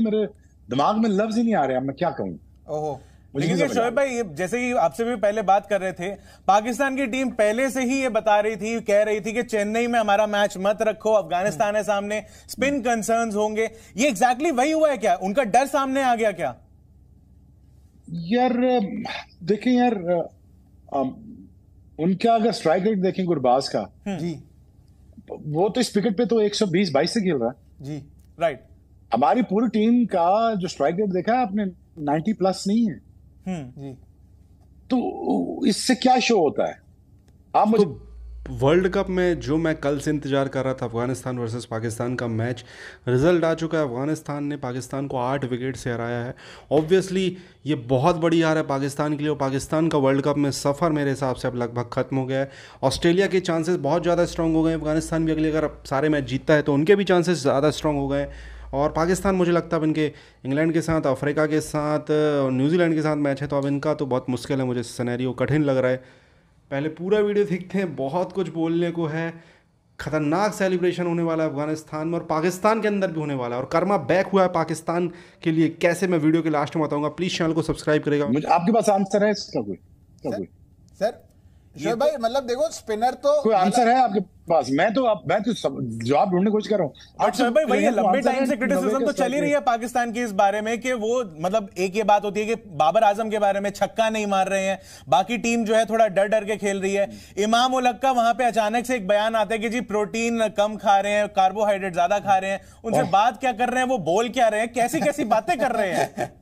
मेरे दिमाग में लफ्ज ही नहीं आ रहे मैं क्या कहूँ ओहो शोएब भाई जैसे कि आपसे भी पहले बात कर रहे थे पाकिस्तान की टीम पहले से ही ये बता रही थी कह रही थी कि चेन्नई में हमारा मैच मत रखो अफगानिस्तान है सामने स्पिन कंसर्न्स होंगे ये एग्जैक्टली exactly वही हुआ है क्या उनका डर सामने आ गया क्या यार देखिए यार आ, उनका अगर स्ट्राइक रेट देखें गुरबाज का जी हम्म। वो तो इस विकेट पे तो 120 22 से खेल रहा है जी राइट हमारी पूरी टीम का जो स्ट्राइक रेट देखा है आपने 90 प्लस नहीं है हम्म, तो इससे क्या शो होता है आप मुझे वर्ल्ड तो कप में जो मैं कल से इंतजार कर रहा था अफगानिस्तान वर्सेस पाकिस्तान का मैच रिजल्ट आ चुका है अफगानिस्तान ने पाकिस्तान को आठ विकेट से हराया है ऑब्वियसली ये बहुत बड़ी हार है पाकिस्तान के लिए और पाकिस्तान का वर्ल्ड कप में सफ़र मेरे हिसाब से अब लगभग खत्म हो गया है ऑस्ट्रेलिया के चांसेस बहुत ज़्यादा स्ट्रॉग हो गए अफगानिस्तान भी अगले अगर सारे मैच जीतता है तो उनके भी चांसेस ज़्यादा स्ट्रॉग हो गए हैं और पाकिस्तान मुझे लगता है अब इनके इंग्लैंड के साथ अफ्रीका के साथ न्यूजीलैंड के साथ मैच है तो अब इनका तो बहुत मुश्किल है मुझे सनेरियो कठिन लग रहा है पहले पूरा वीडियो देखते हैं बहुत कुछ बोलने को है खतरनाक सेलिब्रेशन होने वाला है अफगानिस्तान में और पाकिस्तान के अंदर भी होने वाला है और कर्मा बैक हुआ है पाकिस्तान के लिए कैसे मैं वीडियो के लास्ट में बताऊंगा प्लीज चैनल को सब्सक्राइब करेगा मुझे आपके पास आंसर है सर भाई मतलब देखो स्पिनर तो कोई आंसर मतलब है आपके पास मैं तो आप मैं तो जवाब ढूंढने कोशिश कर रहा हूँ बट सर भाई वही तो लंबे टाइम से क्रिटिसिज्म तो चल ही रही है पाकिस्तान की इस बारे में कि वो मतलब एक ये बात होती है कि बाबर आजम के बारे में छक्का नहीं मार रहे हैं बाकी टीम जो है थोड़ा डर डर के खेल रही है इमाम उल का वहां पे अचानक से एक बयान आता है कि जी प्रोटीन कम खा रहे हैं कार्बोहाइड्रेट ज्यादा खा रहे हैं उनसे बात क्या कर रहे हैं वो बोल क्या रहे हैं कैसी कैसी बातें कर रहे हैं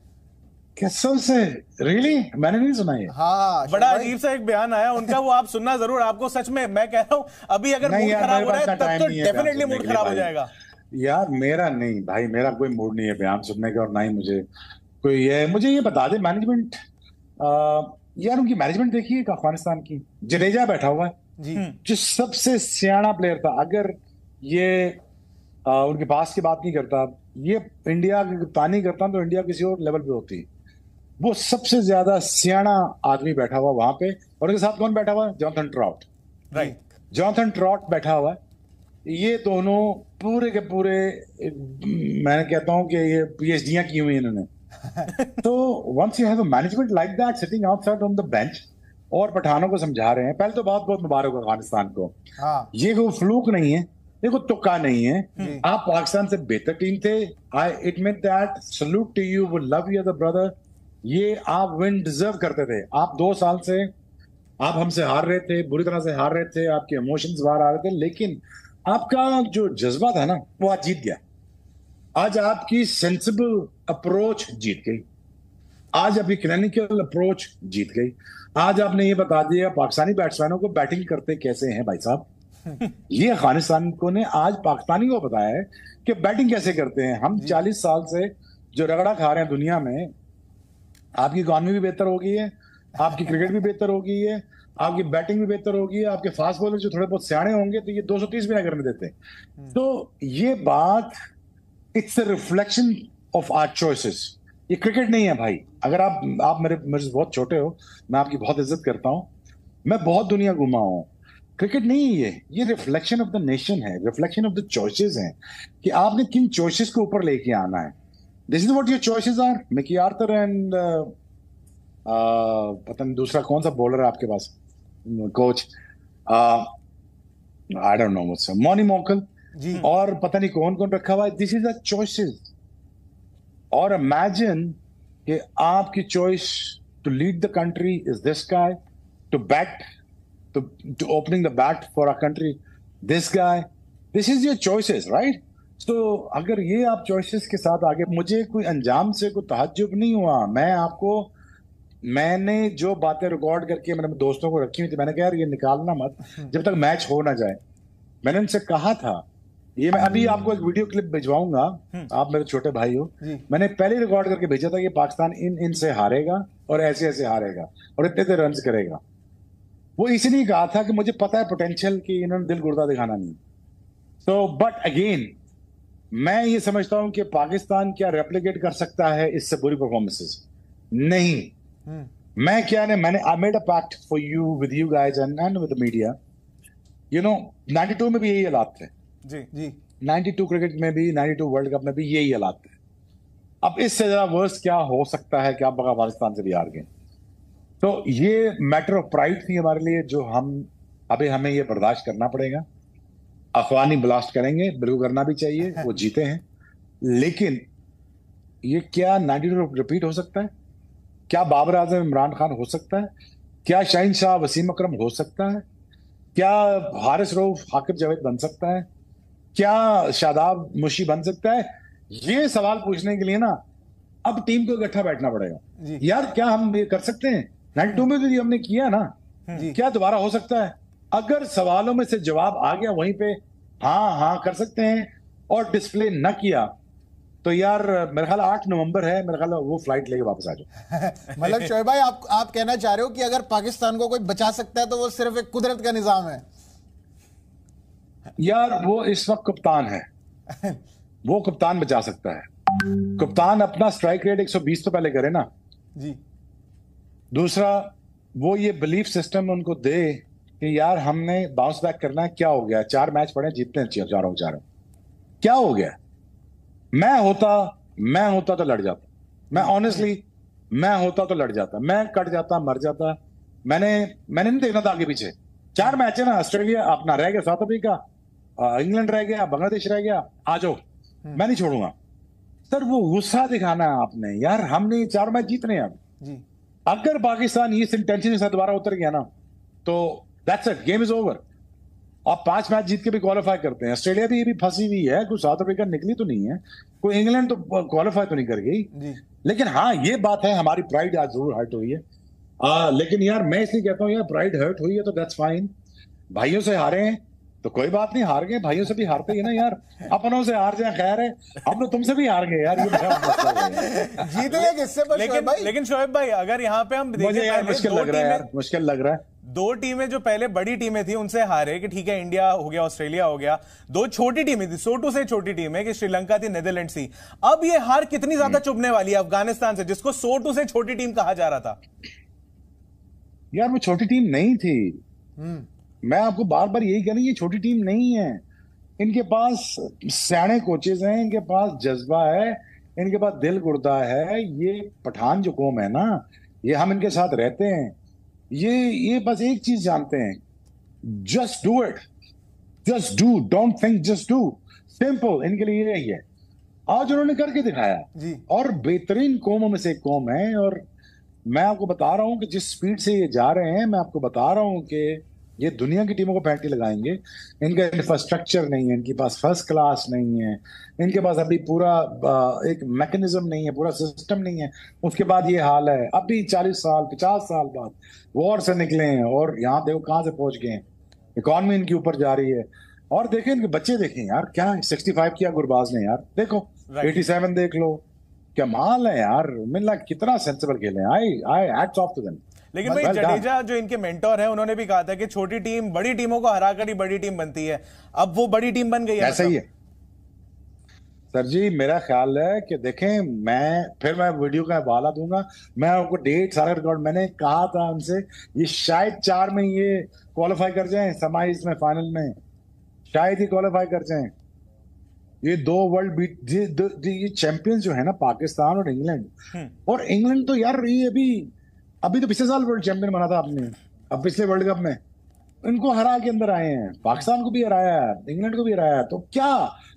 कसम से रियली really? मैंने नहीं सुना ये हाँ बड़ा अजीब सा एक बयान आया उनका वो आप सुनना जरूर आपको सच में मैं कह रहा हूँ अभी अगर मूड तो खराब हो रहा है तब तो डेफिनेटली मूड खराब हो जाएगा यार मेरा नहीं भाई मेरा कोई मूड नहीं है बयान सुनने का और ना ही मुझे कोई ये मुझे ये बता दे मैनेजमेंट यार उनकी मैनेजमेंट देखिए अफगानिस्तान की जडेजा बैठा हुआ है हम्म। जो सबसे सियाणा प्लेयर था अगर ये आ, उनके पास की बात नहीं करता ये इंडिया की कप्तानी करता तो इंडिया किसी और लेवल पे होती वो सबसे ज्यादा सियाणा आदमी बैठा हुआ वहां पे और उनके साथ कौन बैठा हुआ है Jonathan Trott right Jonathan Trott बैठा हुआ है ये दोनों पूरे के पूरे मैं कहता हूं कि ये पीएचडियां की हुई इन्होंने तो once you have a management like that sitting outside on the bench और पठानों को समझा रहे हैं पहले तो बहुत बहुत मुबारक अफगानिस्तान को हाँ। ये कोई फ्लूक नहीं है ये कोई तुक्का नहीं है आप पाकिस्तान से बेहतर टीम थे I admit that salute to you वो लव यू द ब्रदर ये आप विन डिजर्व करते थे आप दो साल से आप हमसे हार रहे थे बुरी तरह से हार रहे थे आपके इमोशंस बाहर आ रहे थे लेकिन आपका जो जज्बा था ना वो आज जीत गया आज आपकी सेंसिबल अप्रोच जीत गई आज आपकी क्लिनिकल अप्रोच जीत गई आज आपने ये बता दिया पाकिस्तानी बैट्समैनों को बैटिंग करते कैसे हैं भाई साहब ये अफगानिस्तान को ने आज पाकिस्तानी को बताया है कि बैटिंग कैसे करते हैं हम 40 साल से जो रगड़ा खा रहे हैं दुनिया में आपकी इकॉनमी भी बेहतर हो गई है आपकी क्रिकेट भी बेहतर हो गई है आपकी बैटिंग भी बेहतर होगी आपके फास्ट बॉलर जो थोड़े बहुत स्याणे होंगे तो ये 230 भी ना करने देते हम्म। तो ये बात it's a reflection of our choices ये क्रिकेट नहीं है भाई अगर आप आप मेरे मेरे से बहुत छोटे हो मैं आपकी बहुत इज्जत करता हूँ मैं बहुत दुनिया घुमा हूँ क्रिकेट नहीं है ये ये रिफ्लेक्शन ऑफ द नेशन है रिफ्लेक्शन ऑफ द चॉइसेस हैं कि आपने किन चॉइसेस को ऊपर लेके आना है this is what your choices are Mickey Arthur and uh, uh Patan sa bowler aapke hmm, coach. Uh, I don't know what's up. Moni Mokal or Patani Kohan Kundrakawa. This is a choices. Or imagine ke aapki choice to lead the country is this guy, to bat, to opening the bat for our country, this guy. This is your choices, right? तो अगर ये आप choices के साथ आगे मुझे कोई अंजाम से कोई तहजुब नहीं हुआ मैं आपको मैंने जो बातें रिकॉर्ड करके मैंने दोस्तों को रखी हुई थी मैंने कहा यार ये निकालना मत जब तक मैच हो ना जाए मैंने उनसे कहा था ये मैं अभी हम्म। आपको एक वीडियो क्लिप भिजवाऊंगा हम्म। आप मेरे छोटे भाई हो मैंने पहले रिकॉर्ड करके भेजा था कि पाकिस्तान इन इन से हारेगा और ऐसे ऐसे हारेगा और इतने इतने रन करेगा वो इसलिए कहा था कि मुझे पता है पोटेंशियल कि इन्होंने दिल गुर्दा दिखाना नहीं तो बट अगेन मैं ये समझता हूं कि पाकिस्तान क्या रेप्लीकेट कर सकता है इससे बुरी परफॉर्मेंसेस नहीं हम्म। मैं क्या ने मैंने I made a pact for you with you guys and and with media you know 92 में भी यही हालात थे जी जी 92 क्रिकेट में भी 92 वर्ल्ड कप में भी यही हालात थे अब इससे ज्यादा वर्स क्या हो सकता है कि आप अफगानिस्तान से भी हार गए तो ये मैटर ऑफ प्राइड थी हमारे लिए जो हम अभी हमें ये बर्दाश्त करना पड़ेगा अफवानी ब्लास्ट करेंगे बिल्कुल करना भी चाहिए वो जीते हैं लेकिन ये क्या नाइनटी रिपीट हो सकता है क्या बाबर आजम इमरान खान हो सकता है क्या शाहिन शाह वसीम अक्रम हो सकता है क्या हारिस रऊफ हाकिब जावेद बन सकता है क्या शादाब मुशी बन सकता है ये सवाल पूछने के लिए ना अब टीम को इकट्ठा बैठना पड़ेगा यार क्या हम ये कर सकते हैं नाइनटी टू में तो ये हमने किया ना क्या दोबारा हो सकता है अगर सवालों में से जवाब आ गया वहीं पे हाँ हाँ कर सकते हैं और डिस्प्ले न किया तो यार मेरा ख्याल आठ नवंबर है मेरा ख्याल वो फ्लाइट लेके वापस आ जाओ मतलब शोएब भाई आप आप कहना चाह रहे हो कि अगर पाकिस्तान को कोई बचा सकता है तो वो सिर्फ एक कुदरत का निज़ाम है यार वो इस वक्त कप्तान है वो कप्तान बचा सकता है कप्तान अपना स्ट्राइक रेट 120 तो पहले करे ना जी दूसरा वो ये बिलीफ सिस्टम उनको दे कि यार हमने बाउंस बैक करना है क्या हो गया चार मैच पड़े जीतने चारों चारों क्या हो गया मैं होता मैं होता तो लड़ जाता मैं ऑनेस्टली मैं होता तो लड़ जाता मैं कट जाता मर जाता मैंने मैंने नहीं देखना था आगे पीछे चार मैच है ना ऑस्ट्रेलिया अपना रह गया साउथ अफ्रीका इंग्लैंड रह गया बांग्लादेश रह गया आ जाओ हम्म। मैं नहीं छोड़ूंगा सर वो गुस्सा दिखाना है आपने यार हमने चार मैच जीतने हैं अगर पाकिस्तान इस इंटेंशन के साथ दोबारा उतर गया ना तो that's it game is over आप पांच मैच जीत के भी क्वालिफाई करते हैं ऑस्ट्रेलिया भी ये भी फंसी हुई है कोई साउथ अफ्रीका निकली तो नहीं है कोई इंग्लैंड तो क्वालिफाई तो नहीं कर गई लेकिन हाँ ये बात है हमारी प्राइड आज जरूर हर्ट हुई है आ, लेकिन यार मैं इसलिए कहता हूँ यार प्राइड हर्ट हुई है तो दैट्स फाइन भाइयों से हारे हैं तो कोई बात नहीं हार गए भाइयों से भी हारते ही ना यार अपनों से हार जाए खैर है हम लोग तो तुमसे भी हार गए यार ये मतलब जीत लेकिन शोएब भाई अगर यहाँ पे हम मुझे यार मुश्किल लग रहा है मुश्किल लग रहा है दो टीमें जो पहले बड़ी टीमें थी उनसे हारे कि ठीक है इंडिया हो गया ऑस्ट्रेलिया हो गया दो छोटी टीमें थी सोटू से छोटी टीम है कि श्रीलंका थी नेदरलैंड थी अब ये हार कितनी ज्यादा हम्म। चुभने वाली है अफगानिस्तान से जिसको सोटू से छोटी टीम कहा जा रहा था यार वो छोटी टीम नहीं थी हम्म। मैं आपको बार बार यही कह रही ये छोटी टीम नहीं है इनके पास सियाणे कोचेज हैं इनके पास जज्बा है इनके पास दिल गुर्दा है ये पठान जो कौम है ना ये हम इनके साथ रहते हैं ये ये बस एक चीज जानते हैं just do it just do don't think just do simple इनके लिए यही है आज उन्होंने करके दिखाया जी और बेहतरीन कौमों में से एक कौम है और मैं आपको बता रहा हूं कि जिस स्पीड से ये जा रहे हैं मैं आपको बता रहा हूं कि ये दुनिया की टीमों को पैंटी लगाएंगे इनका इंफ्रास्ट्रक्चर नहीं है इनके पास फर्स्ट क्लास नहीं है इनके पास अभी पूरा एक मैकेनिज्म नहीं है पूरा सिस्टम नहीं है उसके बाद ये हाल है अभी चालीस साल पचास साल बाद वॉर से निकले हैं और यहाँ देखो कहाँ से पहुंच गए हैं इकॉनमी इनके ऊपर जा रही है और देखें इनके बच्चे देखें यार क्या सिक्सटी फाइव किया गुरबाज ने यार देखो एटी सेवन देख लो क्या माल है यार मिलना कितना सेंसिबल खेले I I hats off to them लेकिन भाई जडेजा जो इनके मेंटोर हैं उन्होंने भी कहा था कि छोटी टीम बड़ी टीमों को हरा कर ही बड़ी टीम बनती है अब वो बड़ी टीम बन गई है ऐसा ही मतलब। है सर जी मेरा ख्याल है कि देखें मैं फिर मैं वीडियो का हवाला दूंगा मैं उनको डेट सारा रिकॉर्ड मैंने कहा था उनसे ये शायद चार में ये क्वालिफाई कर जाए समाइज में फाइनल में शायद ही क्वालिफाई कर जाए ये दो वर्ल्ड बीट ये चैंपियंस जो है ना पाकिस्तान और इंग्लैंड हम्म। और इंग्लैंड तो यार ये अभी अभी तो पिछले साल वर्ल्ड चैंपियन बना था आपने अब पिछले वर्ल्ड कप में इनको हरा के अंदर आए हैं पाकिस्तान को भी हराया है इंग्लैंड को भी हराया है तो क्या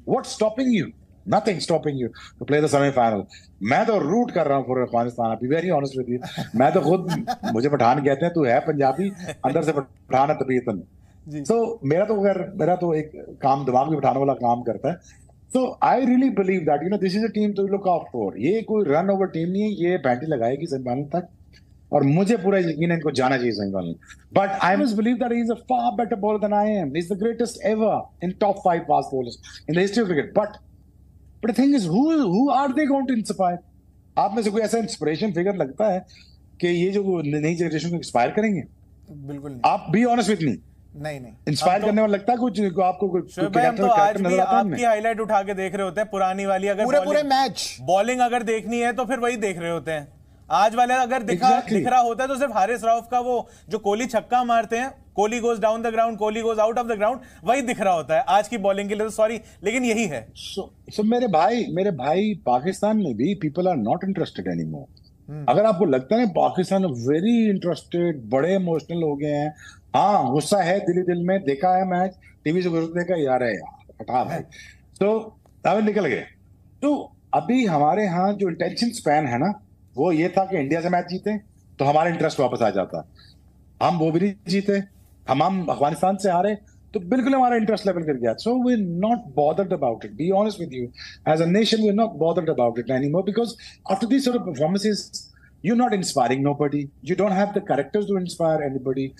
what stopping you nothing stopping you to play the semifinal मैं तो रूट कर रहा हूँ फॉर अफगानिस्तान आप वेरी ऑनेस्ट विद यू मैं तो खुद मुझे पठान कहते हैं तू है पंजाबी अंदर से पठान है तबीयतन सो मेरा तो खैर मेरा तो एक काम दिमाग में बिठाने वाला काम करता है तो I really believe that you know this is a team to look out for ये कोई रन ओवर टीम नहीं है ये बैंटी लगाएगी सेमीफाइनल तक और मुझे पूरा यकीन है इनको जाना चाहिए semifinal but I must believe that is a far better bowler than I am is the greatest ever in top five fast bowlers in the history of cricket but but thing is who who are they going to inspire आप में से कोई ऐसा inspiration figure लगता है कि ये जो नई जनरेशन को इंस्पायर करेंगे बिल्कुल आप बी ऑनेस्ट विद मी नहीं नहीं इंस्पायर करने तो- वाला लगता है कुछ आपको कोई तो आज भी आपकी हाईलाइट उठा के देख रहे होते हैं पुरानी वाली अगर पूरे पूरे मैच बॉलिंग अगर देखनी है तो फिर वही देख रहे होते हैं आज वाले अगर दिखा exactly. दिख रहा होता तो सिर्फ हारिस राउफ का वो जो कोहली छक्का मारते हैं Kohli goes down the ground Kohli goes out of the ground वही दिख रहा होता है आज की बॉलिंग के लिए तो सॉरी लेकिन यही है सो so, so मेरे भाई मेरे भाई पाकिस्तान में भी people are not interested any more अगर आपको लगता है पाकिस्तान वेरी इंटरेस्टेड बड़े इमोशनल हो गए हैं हाँ गुस्सा है दिली दिल में देखा है मैच टीवी से गुजर का यार है यार हटा भाई हाँ। तो निकल गए तो अभी हमारे यहाँ जो इंटेंशन स्पैन है ना वो ये था कि इंडिया से मैच जीते तो हमारा इंटरेस्ट वापस आ जाता हम वो भी नहीं जीते हम हम अफगानिस्तान से हारे तो बिल्कुल हमारा इंटरेस्ट लेवल गिर गया so we not bothered about it be honest with you as a nation we not bothered about it any more because after this sort of not inspiring nobody you don't have the characters to inspire anybody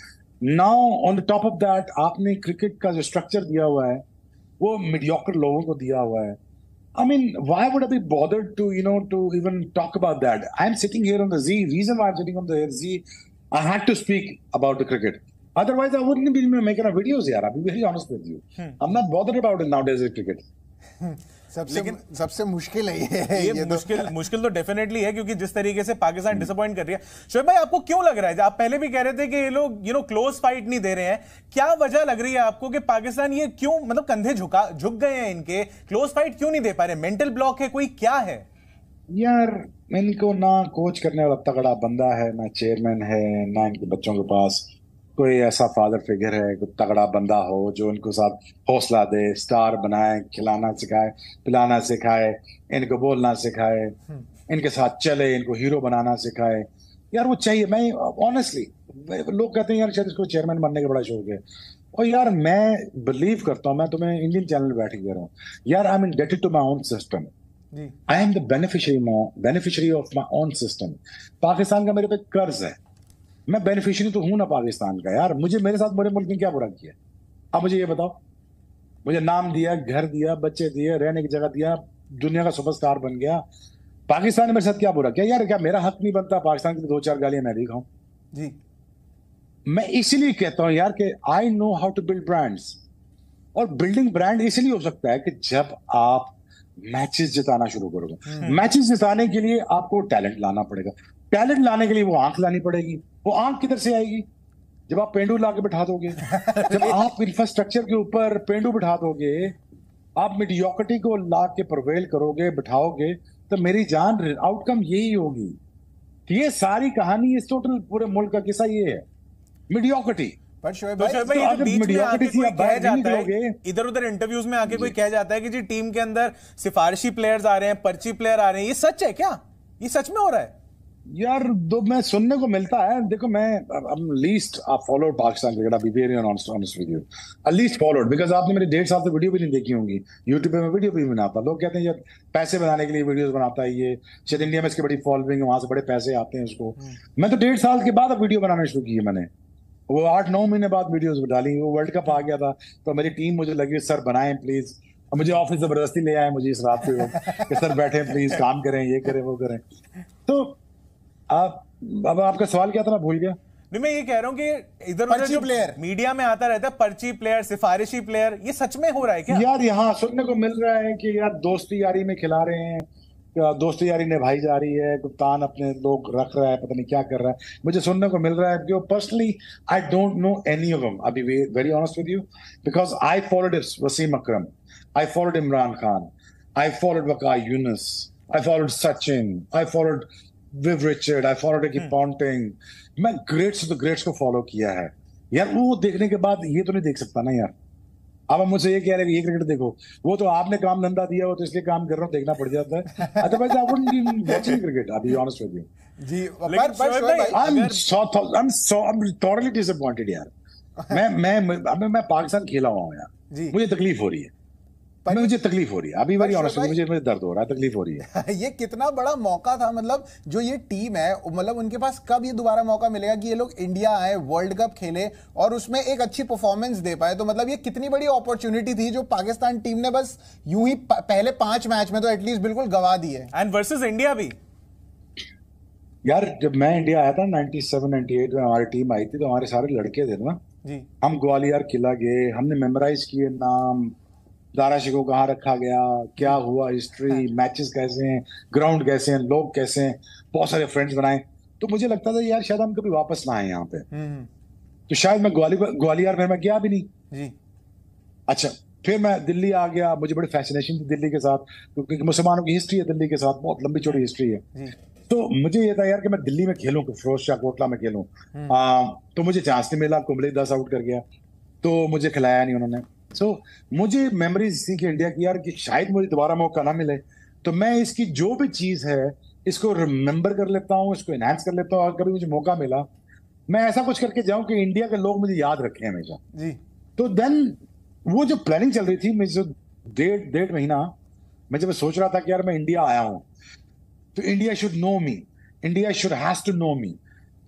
now on the top of that आपने cricket का जो structure दिया हुआ है वो mediocre लोगों को दिया हुआ है I mean, why would I be bothered to, you know, to even talk about that? I'm sitting here on the Z. Reason why I'm sitting on the Z, I had to speak about the cricket. Otherwise, I wouldn't be making videos here. I'll be very honest with you. Hmm. I'm not bothered about it nowadays with cricket. सबसे लेकिन सबसे मुश्किल है ये ये, ये तो। मुश्किल तो, मुश्किल तो डेफिनेटली है क्योंकि जिस तरीके से पाकिस्तान डिसअपॉइंट हम्म। कर रही है शोएब भाई आपको क्यों लग रहा है आप पहले भी कह रहे थे कि ये लोग यू नो क्लोज फाइट नहीं दे रहे हैं क्या वजह लग रही है आपको कि पाकिस्तान ये क्यों मतलब कंधे झुका झुक गए हैं इनके क्लोज फाइट क्यों नहीं दे पा रहे मेंटल ब्लॉक है कोई क्या है यार इनको ना कोच करने वाला तगड़ा बंदा है ना चेयरमैन है ना इनके बच्चों के पास कोई ऐसा फादर फिगर है कोई तगड़ा बंदा हो जो इनको साथ हौसला दे स्टार बनाए खिलाना सिखाए पिलाना सिखाए इनको बोलना सिखाए हम्म। इनके साथ चले इनको हीरो बनाना सिखाए यार वो चाहिए मैं ऑनेस्टली लोग कहते हैं यार शायद इसको चेयरमैन बनने का बड़ा शौक है और यार मैं बिलीव करता हूँ मैं तुम्हें इंडियन चैनल बैठ के रहा हूँ यार I am indebted to my own system I am the beneficiary beneficiary of my own system Pakistan का मेरे पे कर्ज है मैं बेनिफिशियरी तो हूं ना पाकिस्तान का यार मुझे मेरे साथ बड़े मुल्क ने क्या बुरा किया अब मुझे ये बताओ मुझे नाम दिया घर दिया बच्चे दिए रहने की जगह दिया दुनिया का सुपरस्टार बन गया पाकिस्तान ने मेरे साथ क्या बुरा किया यार क्या मेरा हक नहीं बनता पाकिस्तान की तो दो चार गालियां मैं भी खाऊं जी मैं इसलिए कहता हूं यार कि I know how to build brands और बिल्डिंग ब्रांड इसलिए हो सकता है कि जब आप मैचेस जिताना शुरू करोगे मैचेस हम्म। जिताने के लिए आपको टैलेंट लाना पड़ेगा टैलेंट लाने के लिए वो आंख लानी पड़ेगी वो आंख किधर से आएगी जब आप पेंडू ला के बैठा दोगे जब आप इंफ्रास्ट्रक्चर के ऊपर पेंडू बैठा दोगे आप मिडियोकटी को ला के प्रवेल करोगे बिठाओगे तो मेरी जान आउटकम यही होगी तो ये सारी कहानी इस टोटल पूरे मुल्क का किस्सा ये है मिडियोकटी इधर उधर इंटरव्यूज में आके कोई कह जाता है कि जी टीम के अंदर सिफारिशी प्लेयर्स आ रहे हैं पर्ची प्लेयर आ रहे हैं ये सच है क्या ये सच में हो रहा है यार दो मैं सुनने को मिलता है देखो मैं लीस्ट आप followed Pakistan cricket be very honest least followed because आपने मेरी डेढ़ साल से वीडियो भी नहीं देखी होंगी यूट्यूब पे मैं वीडियो भी बनाता लोग कहते हैं यार पैसे बनाने के लिए वीडियोस बनाता है ये शायद इंडिया में इसकी बड़ी फॉलोइंग है वहां से बड़े पैसे आते हैं उसको हम्म। मैं तो डेढ़ साल के बाद अब वीडियो बनाना शुरू की है मैंने वो आठ नौ महीने बाद वीडियोज डाली वो वर्ल्ड कप आ गया था तो मेरी टीम मुझे लगी सर बनाए प्लीज़ मुझे ऑफिस जबरदस्ती ले आए मुझे इस रात पे कि सर बैठे प्लीज काम करें ये करें वो करें तो आप अब आपका सवाल क्या था ना भूल गया नहीं मैं ये कह रहा हूँ कि इधर उधर जो प्लेयर मीडिया में आता रहता है पर्ची प्लेयर सिफारिशी प्लेयर ये सच में हो रहा है क्या यार यहाँ सुनने को मिल रहा है कि यार दोस्ती यारी में खिला रहे हैं दोस्ती यारी निभाई जा रही है कप्तान अपने लोग रख रहा है पता नहीं क्या कर रहा है मुझे सुनने को मिल रहा है कि personally I don't know any of M अभी very honest with you because I followed Wasim Akram I followed Imran Khan I followed Waqar Younis I followed Sachin I followed view Richard I follow की पॉन्टिंग मैं ग्रेट्स तो ग्रेट्स को follow किया है यार वो देखने के बाद ये तो नहीं देख सकता ना यार अब हम मुझसे ये कह रहे हैं ये क्रिकेट देखो वो तो आपने काम धंधा दिया हो तो इसलिए काम कर रहा हूँ देखना पड़ जाता है otherwise I wouldn't be watching cricket I be honest with you ji लेकिन पर I am so I am so I am totally disappointed यार मैं मैं मैं पाकिस्तान खेला हुआ हूँ यार मुझे तकलीफ हो रही है पर मुझे तकलीफ हो रही है अभी वाली ऑनेस्टली मुझे मेरे दर्द हो रहा है तकलीफ हो रही है ये कितना बड़ा मौका था मतलब जो ये टीम है मतलब उनके पास कब ये दोबारा मौका मिलेगा कि ये लोग इंडिया आए वर्ल्ड कप खेले और उसमें एक अच्छी परफॉर्मेंस दे पाए तो मतलब ये कितनी बड़ी अपॉर्चुनिटी थी जो पाकिस्तान टीम ने बस यूं ही पहले पांच मैच में तो एटलीस्ट बिल्कुल गवा दी है एंड वर्सेस इंडिया भी यार जब मैं इंडिया आया था 97 98 में हमारी टीम आई थी तो हमारे सारे लड़के थे ना जी हम ग्वालियर किला गए हमने मेमोराइज किए नाम दारा को कहाँ रखा गया क्या हुआ हिस्ट्री हाँ। मैचेस कैसे हैं ग्राउंड कैसे हैं लोग कैसे हैं बहुत सारे फ्रेंड्स बनाए तो मुझे लगता था यार शायद हम कभी वापस ना आए यहाँ पे हम्म, हम्म। तो शायद मैं ग्वालियर ग्वालियर में मैं गया भी नहीं अच्छा फिर मैं दिल्ली आ गया मुझे बड़ी फैसिनेशन थी दिल्ली के साथ क्योंकि मुसलमानों की हिस्ट्री है दिल्ली के साथ बहुत लंबी चौड़ी हिस्ट्री है तो मुझे ये था यार कि मैं दिल्ली में खेलूँ फिरोज शाह कोटला में खेलूँ हम्म। तो मुझे चांस नहीं मिला कुंबले दास आउट कर गया तो मुझे खिलाया नहीं उन्होंने सो मुझे मेमोरीज थी कि इंडिया की यार कि शायद मुझे दोबारा मौका ना मिले तो मैं इसकी जो भी चीज़ है इसको रिमेंबर कर लेता हूँ इसको इनहेंस कर लेता हूँ और कभी मुझे मौका मिला मैं ऐसा कुछ करके जाऊं कि इंडिया के लोग मुझे याद रखें हमेशा जी तो देन वो जो प्लानिंग चल रही थी मुझे जो डेढ़ डेढ़ महीना मैं जब सोच रहा था कि यार मैं इंडिया आया हूँ तो India should know me India should has to know me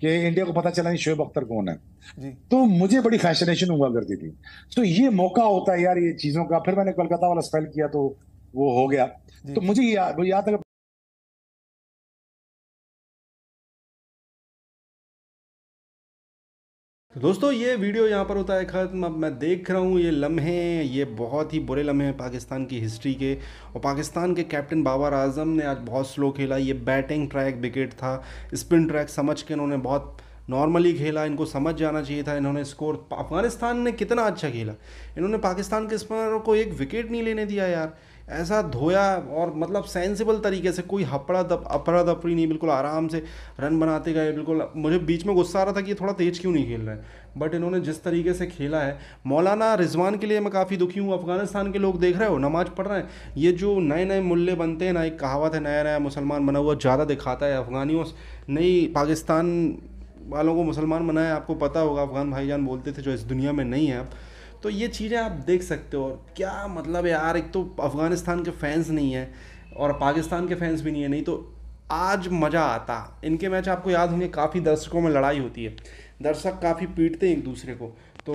कि इंडिया को पता चला नहीं शोएब अख्तर कौन है तो मुझे बड़ी फैसिनेशन हुआ करती थी तो ये मौका होता है यार ये चीजों का फिर मैंने कोलकाता वाला स्पेल किया तो वो हो गया तो मुझे या, याद अगर तो दोस्तों ये वीडियो यहाँ पर होता है ख़त्म अब मैं देख रहा हूँ ये लम्हे ये बहुत ही बुरे लम्हे हैं पाकिस्तान की हिस्ट्री के और पाकिस्तान के कैप्टन बाबर आजम ने आज बहुत स्लो खेला ये बैटिंग ट्रैक विकेट था स्पिन ट्रैक समझ के उन्होंने बहुत नॉर्मली खेला इनको समझ जाना चाहिए था इन्होंने स्कोर अफगानिस्तान ने कितना अच्छा खेला इन्होंने पाकिस्तान के स्पिनरों को एक विकेट नहीं लेने दिया यार ऐसा धोया और मतलब सेंसिबल तरीके से कोई हपड़ा दप अपड़ा दपड़ी नहीं बिल्कुल आराम से रन बनाते गए बिल्कुल मुझे बीच में गुस्सा आ रहा था कि ये थोड़ा तेज़ क्यों नहीं खेल रहे हैं बट इन्होंने जिस तरीके से खेला है मौलाना रिजवान के लिए मैं काफ़ी दुखी हूँ अफगानिस्तान के लोग देख रहे हो नमाज पढ़ रहे हैं ये जो नए नए मूल्य बनते हैं ना एक कहावत है नया नया मुसलमान बना हुआ ज़्यादा दिखाता है अफगानियों नई पाकिस्तान वालों को मुसलमान बनाया आपको पता होगा अफ़गान भाईजान बोलते थे जो इस दुनिया में नहीं है अब तो ये चीज़ें आप देख सकते हो और क्या मतलब यार एक तो अफ़गानिस्तान के फैंस नहीं है और पाकिस्तान के फैंस भी नहीं है नहीं तो आज मज़ा आता इनके मैच आपको याद होंगे काफ़ी दर्शकों में लड़ाई होती है दर्शक काफ़ी पीटते हैं एक दूसरे को तो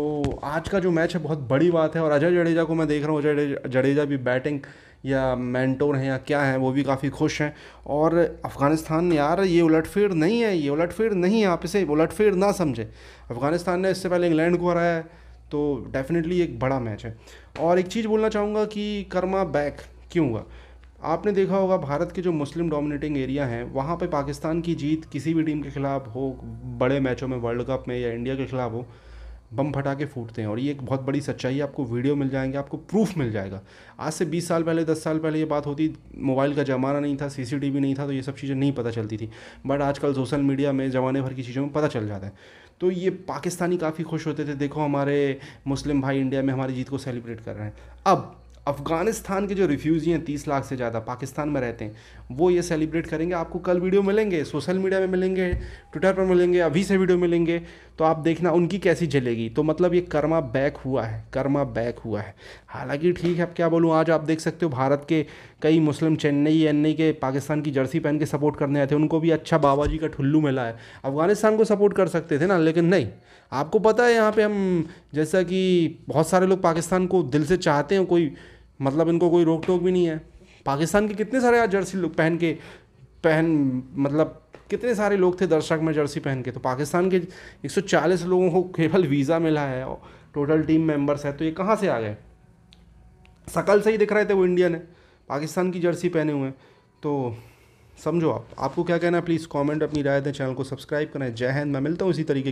आज का जो मैच है बहुत बड़ी बात है और अजय जडेजा को मैं देख रहा हूँ अजय जडेजा भी बैटिंग या मैंटोर हैं या क्या हैं वो भी काफ़ी खुश हैं और अफ़गानिस्तान यार ये उलटफेर नहीं है ये उलटफेर नहीं है आप इसे उलटफेर ना समझें अफ़गानिस्तान ने इससे पहले इंग्लैंड को हराया है तो डेफिनेटली एक बड़ा मैच है और एक चीज़ बोलना चाहूँगा कि कर्मा बैक क्यों हुआ आपने देखा होगा भारत के जो मुस्लिम डोमिनेटिंग एरिया हैं वहाँ पे पाकिस्तान की जीत किसी भी टीम के खिलाफ हो बड़े मैचों में वर्ल्ड कप में या इंडिया के खिलाफ हो बम फटा के फूटते हैं और ये एक बहुत बड़ी सच्चाई है आपको वीडियो मिल जाएंगे आपको प्रूफ मिल जाएगा आज से 20 साल पहले 10 साल पहले ये बात होती मोबाइल का ज़माना नहीं था सीसीटीवी नहीं था तो ये सब चीज़ें नहीं पता चलती थी बट आजकल सोशल मीडिया में ज़माने भर की चीज़ों में पता चल जाता है तो ये पाकिस्तानी काफ़ी खुश होते थे देखो हमारे मुस्लिम भाई इंडिया में हमारी जीत को सेलिब्रेट कर रहे हैं अब अफ़गानिस्तान के जो रिफ्यूज़ी हैं तीस लाख से ज़्यादा पाकिस्तान में रहते हैं वो ये सेलिब्रेट करेंगे आपको कल वीडियो मिलेंगे सोशल मीडिया में मिलेंगे ट्विटर पर मिलेंगे अभी से वीडियो मिलेंगे तो आप देखना उनकी कैसी जलेगी तो मतलब ये कर्मा बैक हुआ है कर्मा बैक हुआ है हालांकि ठीक है अब क्या बोलूँ आज आप देख सकते हो भारत के कई मुस्लिम चेन्नई एन्नई के पाकिस्तान की जर्सी पहन के सपोर्ट करने आए थे उनको भी अच्छा बाबा जी का ठुल्लू मिला है अफगानिस्तान को सपोर्ट कर सकते थे ना लेकिन नहीं आपको पता है यहाँ पर हम जैसा कि बहुत सारे लोग पाकिस्तान को दिल से चाहते हैं कोई मतलब इनको कोई रोक टोक भी नहीं है पाकिस्तान के कितने सारे आज जर्सी लोग पहन के पहन मतलब कितने सारे लोग थे दर्शक में जर्सी पहन के तो पाकिस्तान के 140 लोगों को केवल वीज़ा मिला है और टोटल टीम मेंबर्स है तो ये कहाँ से आ गए सकल से ही दिख रहे थे वो इंडियन है पाकिस्तान की जर्सी पहने हुए हैं तो समझो आप आपको क्या कहना है प्लीज़ कमेंट अपनी राय दें चैनल को सब्सक्राइब करें जय हिंद मैं मिलता हूँ इसी तरीके